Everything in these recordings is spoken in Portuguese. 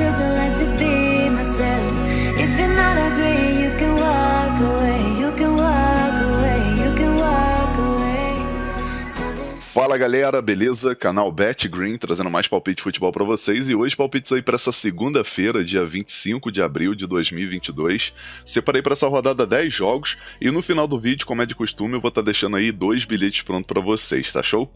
Cause I like to be myself If you're not agree, you can walk away You can walk away, you can walk away Fala galera, beleza? Canal Bet Green trazendo mais palpite de futebol para vocês e hoje palpites aí para essa segunda-feira, dia 25 de abril de 2022. Separei para essa rodada 10 jogos e no final do vídeo, como é de costume, eu vou estar tá deixando aí dois bilhetes pronto para vocês, tá show?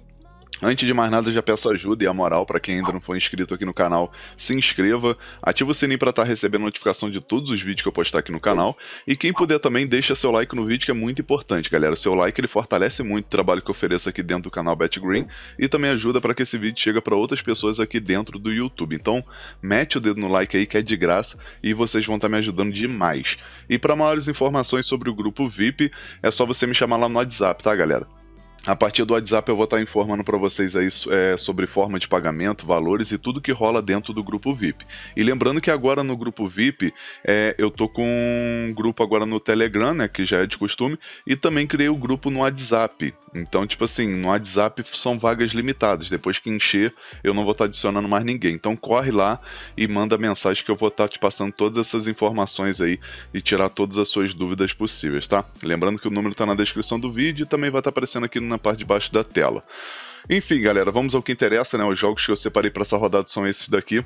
Antes de mais nada, já peço ajuda e a moral para quem ainda não for inscrito aqui no canal, se inscreva, ativa o sininho para estar tá recebendo notificação de todos os vídeos que eu postar aqui no canal e quem puder também deixa seu like no vídeo que é muito importante, galera. O seu like ele fortalece muito o trabalho que eu ofereço aqui dentro do canal Bet Green e também ajuda para que esse vídeo chegue para outras pessoas aqui dentro do YouTube. Então, mete o dedo no like aí que é de graça e vocês vão estar tá me ajudando demais. E para maiores informações sobre o grupo VIP, é só você me chamar lá no WhatsApp, tá, galera? A partir do WhatsApp eu vou estar informando para vocês aí é, sobre forma de pagamento, valores e tudo que rola dentro do grupo VIP. E lembrando que agora no grupo VIP é, eu tô com um grupo agora no Telegram, né, que já é de costume, e também criei o um grupo no WhatsApp. Então, tipo assim, no WhatsApp são vagas limitadas. Depois que encher, eu não vou estar adicionando mais ninguém. Então corre lá e manda mensagem que eu vou estar te passando todas essas informações aí e tirar todas as suas dúvidas possíveis, tá? Lembrando que o número está na descrição do vídeo e também vai estar aparecendo aqui na na parte de baixo da tela. Enfim, galera, vamos ao que interessa, né? Os jogos que eu separei para essa rodada são esses daqui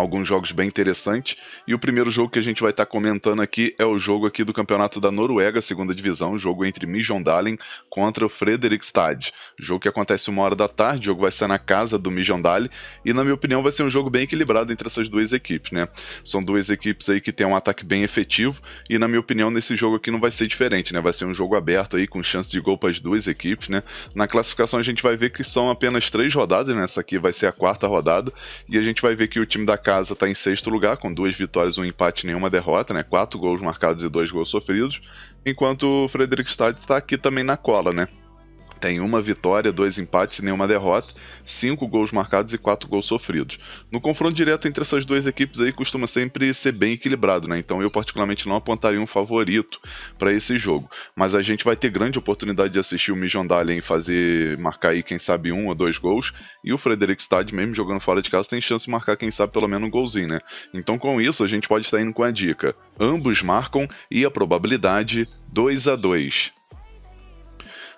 alguns jogos bem interessantes. E o primeiro jogo que a gente vai estar tá comentando aqui é o jogo aqui do Campeonato da Noruega, segunda divisão, jogo entre Mijondalen contra o Frederikstad Jogo que acontece uma hora da tarde, o jogo vai ser na casa do Mijondalen e na minha opinião vai ser um jogo bem equilibrado entre essas duas equipes, né? São duas equipes aí que tem um ataque bem efetivo e na minha opinião nesse jogo aqui não vai ser diferente, né? Vai ser um jogo aberto aí com chance de gol para as duas equipes, né? Na classificação a gente vai ver que são apenas três rodadas, né? Essa aqui vai ser a quarta rodada e a gente vai ver que o time da casa está em sexto lugar, com duas vitórias, um empate e nenhuma derrota, né? Quatro gols marcados e dois gols sofridos. Enquanto o Frederikstad está aqui também na cola, né? tem uma vitória, dois empates e nenhuma derrota, cinco gols marcados e quatro gols sofridos. No confronto direto entre essas duas equipes aí costuma sempre ser bem equilibrado, né? Então eu particularmente não apontaria um favorito para esse jogo, mas a gente vai ter grande oportunidade de assistir o em fazer marcar aí quem sabe um ou dois gols e o Frederikstad mesmo jogando fora de casa tem chance de marcar quem sabe pelo menos um golzinho, né? Então com isso a gente pode estar indo com a dica: ambos marcam e a probabilidade 2 a 2.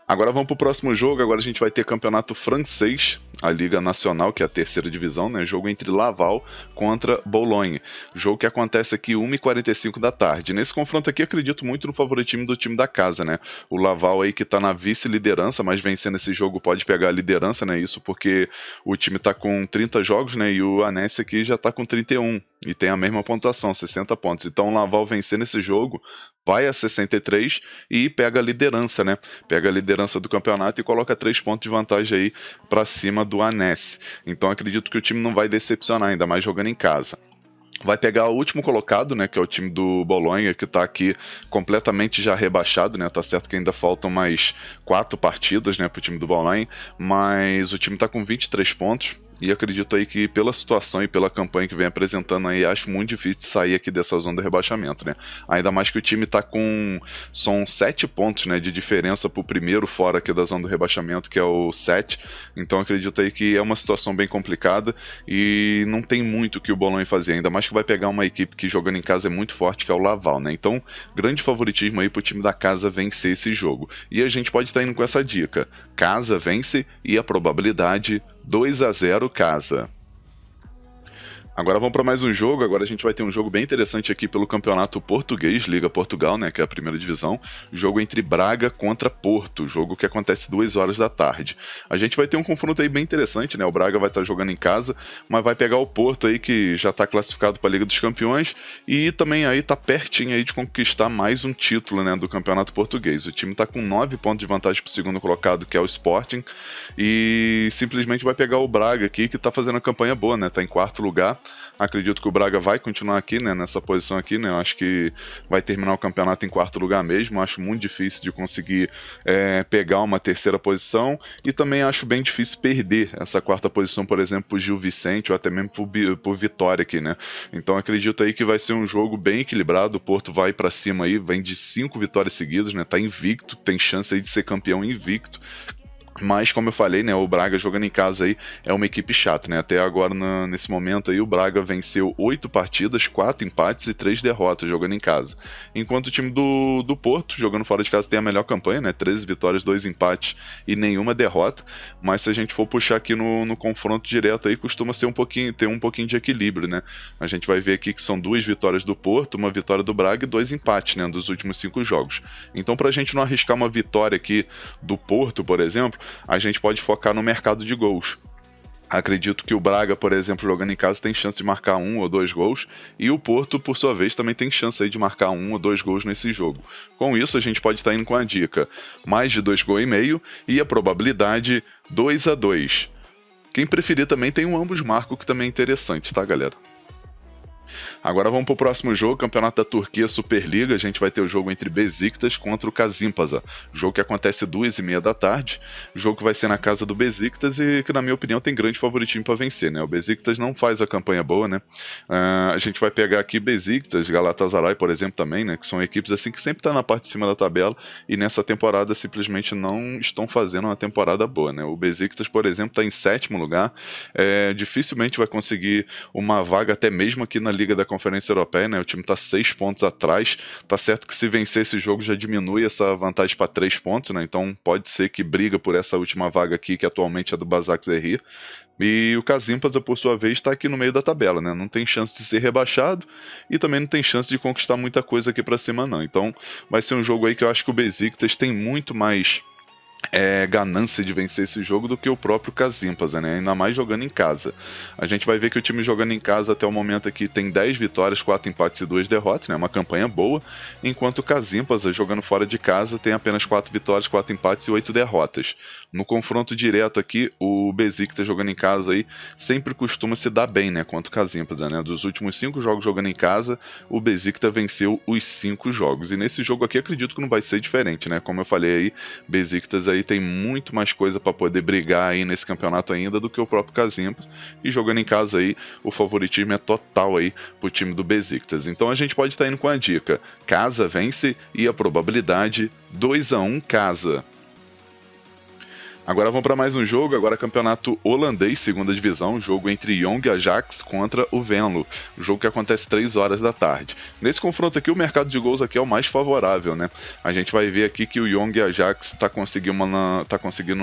Agora vamos para o próximo jogo. Agora a gente vai ter campeonato francês, a Liga Nacional, que é a terceira divisão, né? Jogo entre Laval contra Boulogne. Jogo que acontece aqui 1h45 da tarde. Nesse confronto aqui, acredito muito no favoritismo do time da casa, né? O Laval aí que está na vice-liderança, mas vencendo esse jogo pode pegar a liderança, né? Isso porque o time está com 30 jogos, né? E o Anense aqui já está com 31 e tem a mesma pontuação, 60 pontos. Então o Laval vencendo esse jogo vai a 63 e pega a liderança, né? Pega a liderança do campeonato e coloca três pontos de vantagem aí para cima do Anesse. Então acredito que o time não vai decepcionar, ainda mais jogando em casa vai pegar o último colocado, né, que é o time do Bolonha, que está aqui completamente já rebaixado, né, tá certo que ainda faltam mais quatro partidas, né, Pro time do Bolonha, mas o time está com 23 pontos, e acredito aí que pela situação e pela campanha que vem apresentando aí, acho muito difícil sair aqui dessa zona de rebaixamento, né? Ainda mais que o time tá com são sete pontos, né, de diferença pro primeiro fora aqui da zona do rebaixamento, que é o 7. Então acredito aí que é uma situação bem complicada e não tem muito que o Bolonha fazer, ainda mais que vai pegar uma equipe que jogando em casa é muito forte, que é o Laval, né? Então, grande favoritismo aí pro time da casa vencer esse jogo. E a gente pode estar tá indo com essa dica: casa vence e a probabilidade 2 a 0 Casa. Agora vamos para mais um jogo. Agora a gente vai ter um jogo bem interessante aqui pelo Campeonato Português, Liga Portugal, né, que é a primeira divisão. Jogo entre Braga contra Porto, jogo que acontece duas horas da tarde. A gente vai ter um confronto aí bem interessante, né? O Braga vai estar jogando em casa, mas vai pegar o Porto aí que já está classificado para a Liga dos Campeões e também aí tá pertinho aí de conquistar mais um título, né, do Campeonato Português. O time está com 9 pontos de vantagem para o segundo colocado, que é o Sporting, e simplesmente vai pegar o Braga aqui que está fazendo uma campanha boa, né? Tá em quarto lugar Acredito que o Braga vai continuar aqui, né, nessa posição aqui, né? Eu acho que vai terminar o campeonato em quarto lugar mesmo. Acho muito difícil de conseguir é, pegar uma terceira posição e também acho bem difícil perder essa quarta posição, por exemplo, pro Gil Vicente ou até mesmo pro, pro Vitória aqui, né? Então acredito aí que vai ser um jogo bem equilibrado. O Porto vai para cima aí, vem de cinco vitórias seguidas, né? Tá invicto, tem chance aí de ser campeão invicto mas, como eu falei, né, o Braga jogando em casa aí é uma equipe chata, né? Até agora, na, nesse momento aí, o Braga venceu oito partidas, quatro empates e três derrotas jogando em casa. Enquanto o time do, do Porto, jogando fora de casa, tem a melhor campanha, né? 13 vitórias, dois empates e nenhuma derrota. Mas se a gente for puxar aqui no, no confronto direto aí, costuma ser um pouquinho, ter um pouquinho de equilíbrio, né? A gente vai ver aqui que são duas vitórias do Porto, uma vitória do Braga e dois empates, né? Dos últimos cinco jogos. Então, para a gente não arriscar uma vitória aqui do Porto, por exemplo, a gente pode focar no mercado de gols. Acredito que o Braga, por exemplo, jogando em casa, tem chance de marcar um ou dois gols. E o Porto, por sua vez, também tem chance de marcar um ou dois gols nesse jogo. Com isso, a gente pode estar indo com a dica: mais de dois gols e meio e a probabilidade 2 a 2 Quem preferir também tem um ambos marco, que também é interessante, tá, galera? Agora vamos pro próximo jogo, Campeonato da Turquia, Superliga. A gente vai ter o jogo entre Besiktas contra o Kazimpaza. Jogo que acontece duas e meia da tarde. Jogo que vai ser na casa do Besiktas e que, na minha opinião, tem grande favoritinho para vencer, né? O Besiktas não faz a campanha boa, né? Uh, a gente vai pegar aqui Besiktas, Galatasaray, por exemplo, também, né? Que são equipes assim que sempre tá na parte de cima da tabela e nessa temporada simplesmente não estão fazendo uma temporada boa, né? O Besiktas, por exemplo, está em sétimo lugar. É, dificilmente vai conseguir uma vaga até mesmo aqui na Liga da Conferência Europeia, né? O time está seis pontos atrás. Tá certo que se vencer esse jogo já diminui essa vantagem para três pontos, né? Então pode ser que briga por essa última vaga aqui, que atualmente é do Basak Zerri. E o Casimpas, por sua vez, está aqui no meio da tabela, né? Não tem chance de ser rebaixado e também não tem chance de conquistar muita coisa aqui para cima, não. Então vai ser um jogo aí que eu acho que o Besiktas tem muito mais é, ganância de vencer esse jogo do que o próprio Casimpas, né? Ainda mais jogando em casa. A gente vai ver que o time jogando em casa até o momento aqui tem 10 vitórias, 4 empates e 2 derrotas, né? Uma campanha boa, enquanto o Casimpas jogando fora de casa tem apenas 4 vitórias, 4 empates e 8 derrotas. No confronto direto aqui, o Besiktas tá jogando em casa aí sempre costuma se dar bem, né, contra o Kazimpiza, né? Dos últimos cinco jogos jogando em casa, o Besiktas tá venceu os cinco jogos. E nesse jogo aqui acredito que não vai ser diferente, né? Como eu falei aí, Besiktas aí tem muito mais coisa para poder brigar aí nesse campeonato ainda do que o próprio Kazimpiza. E jogando em casa aí, o favoritismo é total aí pro time do Besiktas. Então a gente pode estar tá indo com a dica: casa vence e a probabilidade 2 a 1 casa. Agora vamos para mais um jogo, agora campeonato holandês, segunda divisão, jogo entre Jong Ajax contra o Venlo, jogo que acontece 3 horas da tarde. Nesse confronto aqui, o mercado de gols aqui é o mais favorável, né? A gente vai ver aqui que o Jong Ajax está conseguindo uma, tá conseguindo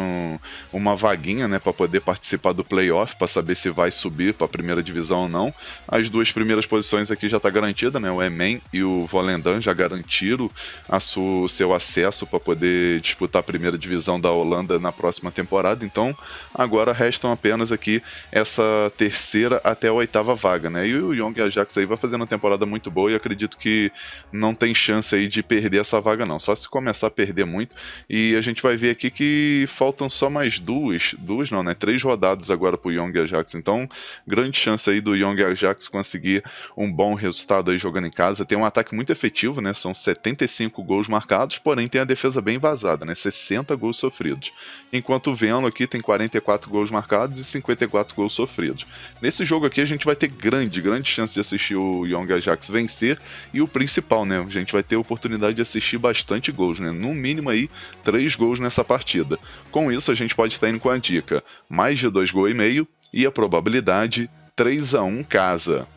uma vaguinha, né, para poder participar do playoff, para saber se vai subir para a primeira divisão ou não. As duas primeiras posições aqui já está garantida, né? O Emen e o Volendam já garantiram a su, seu acesso para poder disputar a primeira divisão da Holanda na próxima próxima temporada. Então, agora restam apenas aqui essa terceira até a oitava vaga, né? E o Young Ajax aí vai fazendo uma temporada muito boa e acredito que não tem chance aí de perder essa vaga não, só se começar a perder muito. E a gente vai ver aqui que faltam só mais duas, duas não, né? Três rodadas agora pro Young Ajax. Então, grande chance aí do Young Ajax conseguir um bom resultado aí jogando em casa. Tem um ataque muito efetivo, né? São 75 gols marcados, porém tem a defesa bem vazada, né? 60 gols sofridos. Em Enquanto o Veno aqui tem 44 gols marcados e 54 gols sofridos. Nesse jogo aqui a gente vai ter grande, grande chance de assistir o Young Ajax vencer e o principal, né? A gente vai ter a oportunidade de assistir bastante gols, né? No mínimo aí, 3 gols nessa partida. Com isso a gente pode estar indo com a dica: mais de 2,5 gols e meio e a probabilidade 3 a 1 casa.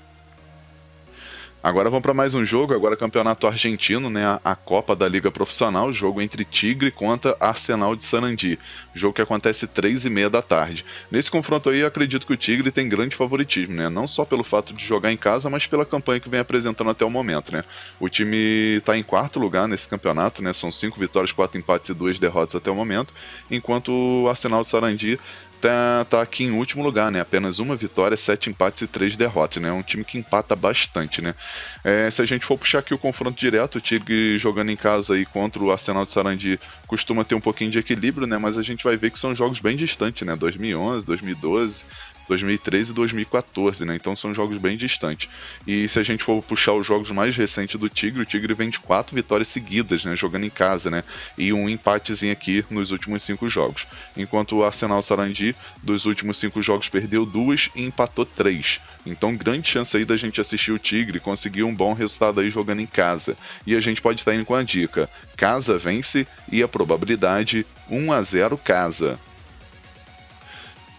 Agora vamos para mais um jogo, agora campeonato argentino, né? A Copa da Liga Profissional, jogo entre Tigre contra Arsenal de Sarandi. Jogo que acontece três e meia da tarde. Nesse confronto aí, acredito que o Tigre tem grande favoritismo, né? Não só pelo fato de jogar em casa, mas pela campanha que vem apresentando até o momento, né? O time está em quarto lugar nesse campeonato, né? São cinco vitórias, quatro empates e duas derrotas até o momento, enquanto o Arsenal de Sarandi tá, tá aqui em último lugar, né? Apenas uma vitória, sete empates e três derrotas, né? É um time que empata bastante, né? É, se a gente for puxar aqui o confronto direto, o Tigre jogando em casa aí contra o Arsenal de Sarandi costuma ter um pouquinho de equilíbrio, né? Mas a gente vai ver que são jogos bem distantes, né? 2011, 2012 2013 e 2014, né? Então são jogos bem distantes. E se a gente for puxar os jogos mais recentes do Tigre, o Tigre vem de quatro vitórias seguidas, né? Jogando em casa, né? E um empatezinho aqui nos últimos cinco jogos. Enquanto o Arsenal Sarandi, dos últimos cinco jogos, perdeu duas e empatou três. Então, grande chance aí da gente assistir o Tigre conseguir um bom resultado aí jogando em casa. E a gente pode estar indo com a dica: casa vence e a probabilidade 1 a 0 casa.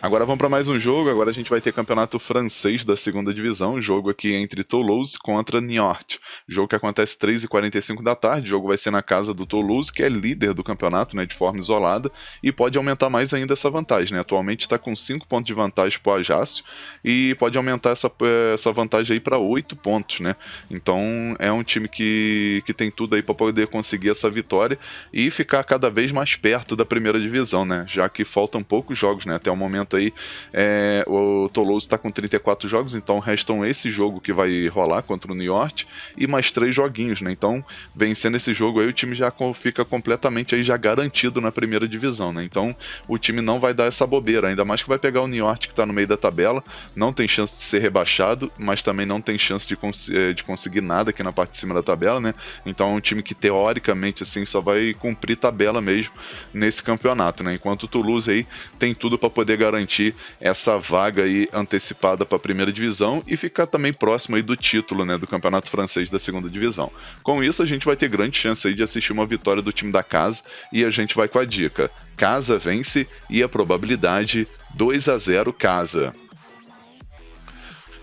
Agora vamos para mais um jogo. Agora a gente vai ter campeonato francês da segunda divisão. Jogo aqui entre Toulouse contra Niort. Jogo que acontece 3h45 da tarde. O jogo vai ser na casa do Toulouse, que é líder do campeonato né, de forma isolada. E pode aumentar mais ainda essa vantagem. Né? Atualmente está com 5 pontos de vantagem para o Ajax E pode aumentar essa, essa vantagem aí para 8 pontos. Né? Então é um time que, que tem tudo aí para poder conseguir essa vitória e ficar cada vez mais perto da primeira divisão. Né? Já que faltam poucos jogos né? até o momento momento aí, é, o Toulouse está com 34 jogos, então restam esse jogo que vai rolar contra o New York e mais três joguinhos, né? Então, vencendo esse jogo aí, o time já fica completamente aí já garantido na primeira divisão, né? Então, o time não vai dar essa bobeira, ainda mais que vai pegar o New York que está no meio da tabela, não tem chance de ser rebaixado, mas também não tem chance de, cons é, de conseguir nada aqui na parte de cima da tabela, né? Então, é um time que teoricamente assim só vai cumprir tabela mesmo nesse campeonato, né? Enquanto o Toulouse aí tem tudo para poder garantir garantir essa vaga aí antecipada para a primeira divisão e ficar também próximo aí do título né, do Campeonato Francês da segunda divisão. Com isso, a gente vai ter grande chance aí de assistir uma vitória do time da casa e a gente vai com a dica. Casa vence e a probabilidade 2 a 0 Casa.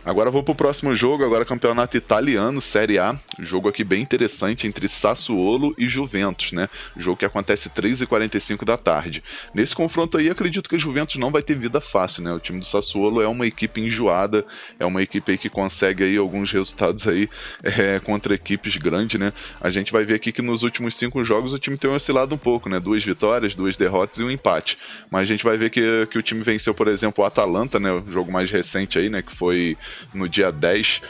Agora vou pro próximo jogo, agora campeonato italiano, Série A. Jogo aqui bem interessante entre Sassuolo e Juventus, né? Jogo que acontece 3h45 da tarde. Nesse confronto aí, acredito que o Juventus não vai ter vida fácil, né? O time do Sassuolo é uma equipe enjoada, é uma equipe aí que consegue aí alguns resultados aí é, contra equipes grandes, né? A gente vai ver aqui que nos últimos cinco jogos o time tem oscilado um pouco, né? Duas vitórias, duas derrotas e um empate. Mas a gente vai ver que, que o time venceu, por exemplo, o Atalanta, né? O jogo mais recente aí, né? Que foi no dia 10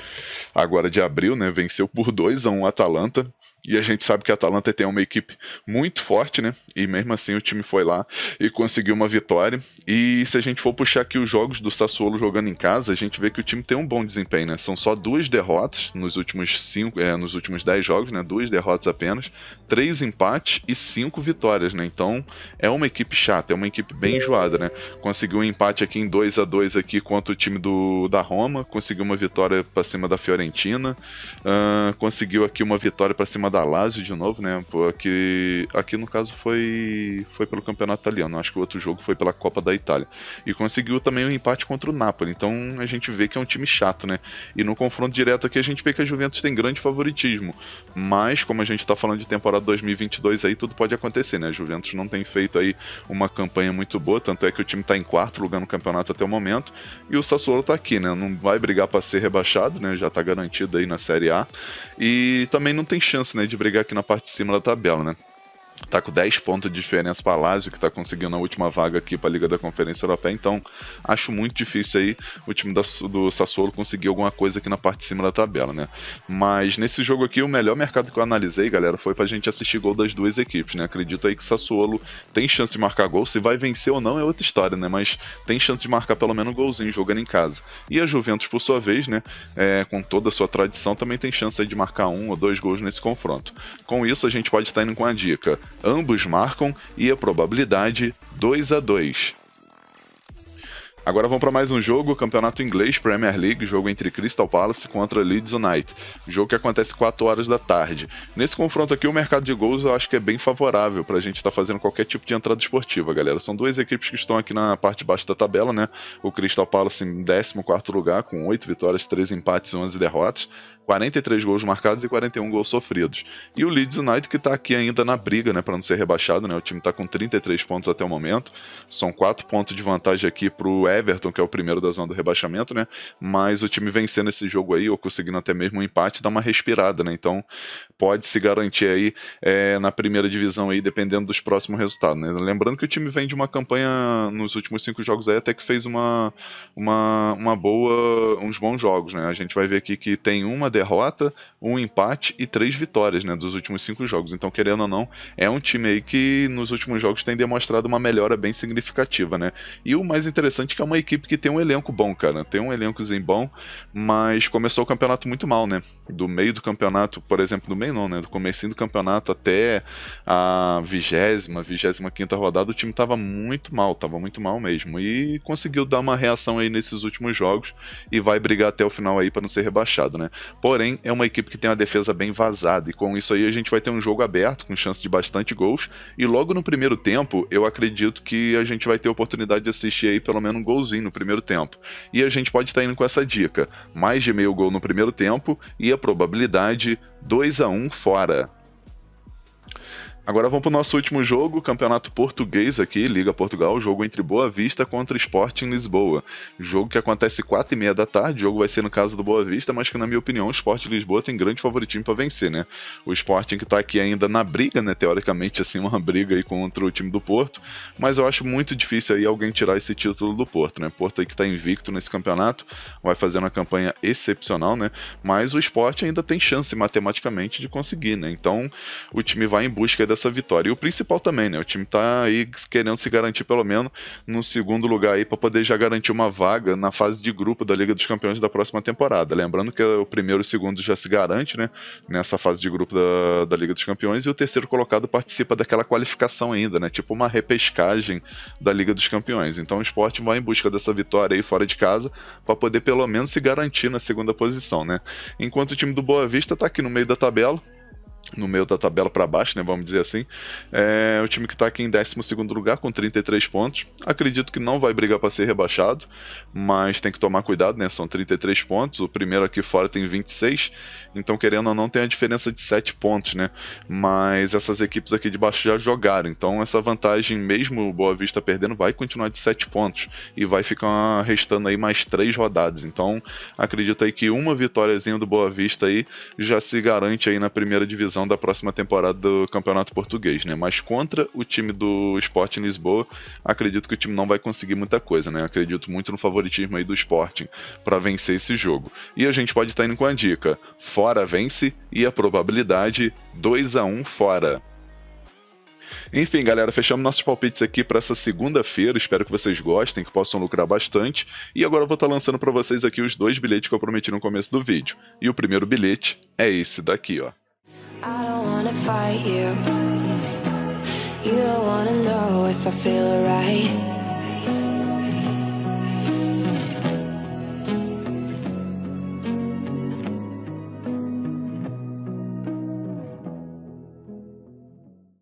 agora de abril, né? Venceu por 2 a 1 o Atalanta. E a gente sabe que a Atalanta tem uma equipe muito forte, né? E mesmo assim o time foi lá e conseguiu uma vitória. E se a gente for puxar aqui os jogos do Sassuolo jogando em casa, a gente vê que o time tem um bom desempenho, né? São só duas derrotas nos últimos cinco, é, nos últimos dez jogos, né? Duas derrotas apenas, três empates e cinco vitórias, né? Então é uma equipe chata, é uma equipe bem enjoada, né? Conseguiu um empate aqui em 2 a 2 aqui contra o time do, da Roma, conseguiu uma vitória para cima da Fiorentina, uh, conseguiu aqui uma vitória para cima da da Lazio de novo, né? Porque aqui, aqui no caso foi, foi pelo campeonato italiano, acho que o outro jogo foi pela Copa da Itália. E conseguiu também o um empate contra o Napoli, então a gente vê que é um time chato, né? E no confronto direto aqui a gente vê que a Juventus tem grande favoritismo, mas como a gente está falando de temporada 2022 aí, tudo pode acontecer, né? A Juventus não tem feito aí uma campanha muito boa, tanto é que o time está em quarto lugar no campeonato até o momento, e o Sassuolo está aqui, né? Não vai brigar para ser rebaixado, né? Já está garantido aí na Série A, e também não tem chance, né? de brigar aqui na parte de cima da tabela, né? tá com 10 pontos de diferença para Lazio, que tá conseguindo a última vaga aqui para a Liga da Conferência Europeia. Então, acho muito difícil aí o time da, do Sassuolo conseguir alguma coisa aqui na parte de cima da tabela, né? Mas nesse jogo aqui, o melhor mercado que eu analisei, galera, foi pra gente assistir gol das duas equipes, né? Acredito aí que Sassuolo tem chance de marcar gol. Se vai vencer ou não é outra história, né? Mas tem chance de marcar pelo menos um golzinho jogando em casa. E a Juventus, por sua vez, né? É, com toda a sua tradição, também tem chance de marcar um ou dois gols nesse confronto. Com isso, a gente pode estar indo com a dica Ambos marcam e a probabilidade 2 a 2. Agora vamos para mais um jogo, Campeonato Inglês, Premier League, jogo entre Crystal Palace contra Leeds United. Jogo que acontece 4 horas da tarde. Nesse confronto aqui, o mercado de gols eu acho que é bem favorável para a gente estar tá fazendo qualquer tipo de entrada esportiva, galera. São duas equipes que estão aqui na parte de baixo da tabela, né? O Crystal Palace em 14 lugar, com 8 vitórias, 3 empates e 11 derrotas. 43 gols marcados e 41 gols sofridos. E o Leeds United que está aqui ainda na briga, né, para não ser rebaixado, né? O time está com 33 pontos até o momento. São 4 pontos de vantagem aqui para o Everton, que é o primeiro da zona do rebaixamento, né? Mas o time vencendo esse jogo aí, ou conseguindo até mesmo um empate, dá uma respirada, né? Então pode se garantir aí é, na primeira divisão aí, dependendo dos próximos resultados, né? Lembrando que o time vem de uma campanha nos últimos cinco jogos aí, até que fez uma, uma, uma boa, uns bons jogos, né? A gente vai ver aqui que tem uma derrota, um empate e três vitórias, né? Dos últimos cinco jogos. Então, querendo ou não, é um time aí que nos últimos jogos tem demonstrado uma melhora bem significativa, né? E o mais interessante é que é uma equipe que tem um elenco bom, cara. Tem um elencozinho bom, mas começou o campeonato muito mal, né? Do meio do campeonato, por exemplo, do meio não, né? Do comecinho do campeonato até a vigésima, vigésima quinta rodada, o time tava muito mal, tava muito mal mesmo. E conseguiu dar uma reação aí nesses últimos jogos e vai brigar até o final aí para não ser rebaixado, né? Porém, é uma equipe que tem uma defesa bem vazada e com isso aí a gente vai ter um jogo aberto com chance de bastante gols e logo no primeiro tempo, eu acredito que a gente vai ter oportunidade de assistir aí pelo menos um gol golzinho no primeiro tempo. E a gente pode estar indo com essa dica: mais de meio gol no primeiro tempo e a probabilidade 2 a 1 fora. Agora vamos para o nosso último jogo, Campeonato Português aqui, Liga Portugal, jogo entre Boa Vista contra Sporting Lisboa. Jogo que acontece 4 e meia da tarde, jogo vai ser no caso do Boa Vista, mas que na minha opinião o Sporting Lisboa tem grande favoritismo para vencer, né? O Sporting que está aqui ainda na briga, né? Teoricamente, assim, uma briga aí contra o time do Porto, mas eu acho muito difícil aí alguém tirar esse título do Porto, né? Porto aí que está invicto nesse campeonato, vai fazendo uma campanha excepcional, né? Mas o Sporting ainda tem chance matematicamente de conseguir, né? Então o time vai em busca da dessa vitória. E o principal também, né? O time tá aí querendo se garantir pelo menos no segundo lugar aí para poder já garantir uma vaga na fase de grupo da Liga dos Campeões da próxima temporada. Lembrando que o primeiro e o segundo já se garante, né? Nessa fase de grupo da, da Liga dos Campeões e o terceiro colocado participa daquela qualificação ainda, né? Tipo uma repescagem da Liga dos Campeões. Então o esporte vai em busca dessa vitória aí fora de casa para poder pelo menos se garantir na segunda posição, né? Enquanto o time do Boa Vista tá aqui no meio da tabela, no meio da tabela para baixo, né, vamos dizer assim. É o time que está aqui em 12 lugar com 33 pontos. Acredito que não vai brigar para ser rebaixado, mas tem que tomar cuidado, né? São 33 pontos. O primeiro aqui fora tem 26, então querendo ou não tem a diferença de 7 pontos, né? Mas essas equipes aqui de baixo já jogaram, então essa vantagem mesmo o Boa Vista perdendo vai continuar de 7 pontos e vai ficar restando aí mais 3 rodadas. Então acredito aí que uma vitóriazinha do Boa Vista aí já se garante aí na primeira divisão decisão da próxima temporada do Campeonato Português, né? Mas contra o time do Sporting Lisboa, acredito que o time não vai conseguir muita coisa, né? Acredito muito no favoritismo aí do Sporting para vencer esse jogo. E a gente pode estar indo com a dica: fora vence e a probabilidade 2 a 1 fora. Enfim, galera, fechamos nossos palpites aqui para essa segunda-feira. Espero que vocês gostem, que possam lucrar bastante. E agora eu vou estar tá lançando para vocês aqui os dois bilhetes que eu prometi no começo do vídeo. E o primeiro bilhete é esse daqui, ó. I don't wanna fight you. You don't wanna know if I feel alright.